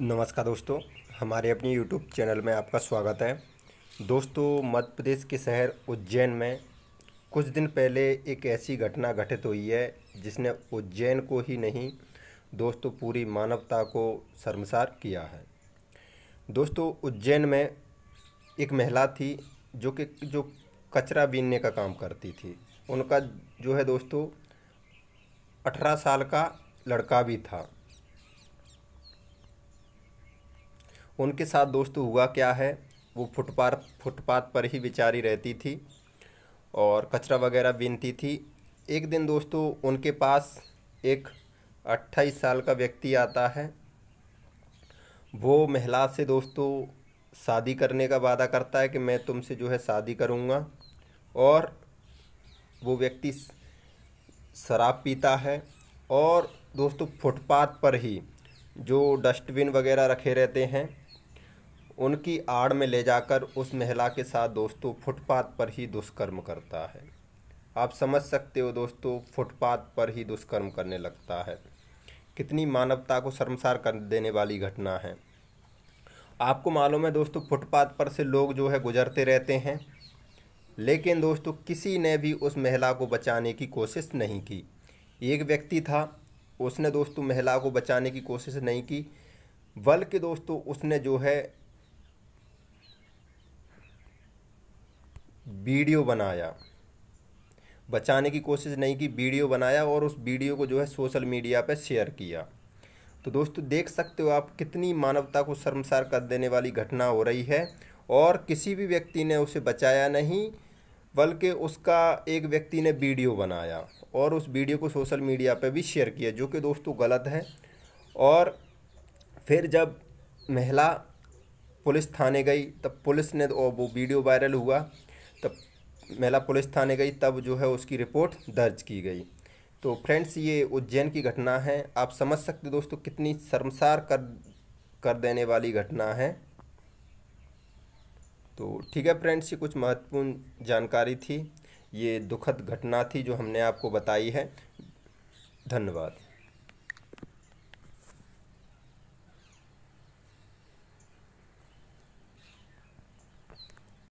नमस्कार दोस्तों हमारे अपने YouTube चैनल में आपका स्वागत है दोस्तों मध्य प्रदेश के शहर उज्जैन में कुछ दिन पहले एक ऐसी घटना घटित हुई है जिसने उज्जैन को ही नहीं दोस्तों पूरी मानवता को शर्मसार किया है दोस्तों उज्जैन में एक महिला थी जो कि जो कचरा बीनने का काम करती थी उनका जो है दोस्तों अठारह साल का लड़का भी था उनके साथ दोस्तों हुआ क्या है वो फुटपाथ फुटपाथ पर ही बेचारी रहती थी और कचरा वगैरह बीनती थी एक दिन दोस्तों उनके पास एक अट्ठाईस साल का व्यक्ति आता है वो महिला से दोस्तों शादी करने का वादा करता है कि मैं तुमसे जो है शादी करूँगा और वो व्यक्ति शराब पीता है और दोस्तों फुटपाथ पर ही जो डस्टबिन वगैरह रखे रहते हैं उनकी आड़ में ले जाकर उस महिला के साथ दोस्तों फुटपाथ पर ही दुष्कर्म करता है आप समझ सकते हो दोस्तों फुटपाथ पर ही दुष्कर्म करने लगता है कितनी मानवता को शर्मसार कर देने वाली घटना है आपको मालूम है दोस्तों फुटपाथ पर से लोग जो है गुजरते रहते हैं लेकिन दोस्तों किसी ने भी उस महिला को बचाने की कोशिश नहीं की एक व्यक्ति था उसने दोस्तों महिला को बचाने की कोशिश नहीं की बल्कि दोस्तों उसने जो है वीडियो बनाया बचाने की कोशिश नहीं की वीडियो बनाया और उस वीडियो को जो है सोशल मीडिया पर शेयर किया तो दोस्तों देख सकते हो आप कितनी मानवता को शर्मसार कर देने वाली घटना हो रही है और किसी भी व्यक्ति ने उसे बचाया नहीं बल्कि उसका एक व्यक्ति ने वीडियो बनाया और उस वीडियो को सोशल मीडिया पर भी शेयर किया जो कि दोस्तों गलत है और फिर जब महिला पुलिस थाने गई तब पुलिस ने वो वीडियो वायरल हुआ तब महिला पुलिस थाने गई तब जो है उसकी रिपोर्ट दर्ज की गई तो फ्रेंड्स ये उज्जैन की घटना है आप समझ सकते दोस्तों कितनी शर्मसार कर कर देने वाली घटना है तो ठीक है फ्रेंड्स ये कुछ महत्वपूर्ण जानकारी थी ये दुखद घटना थी जो हमने आपको बताई है धन्यवाद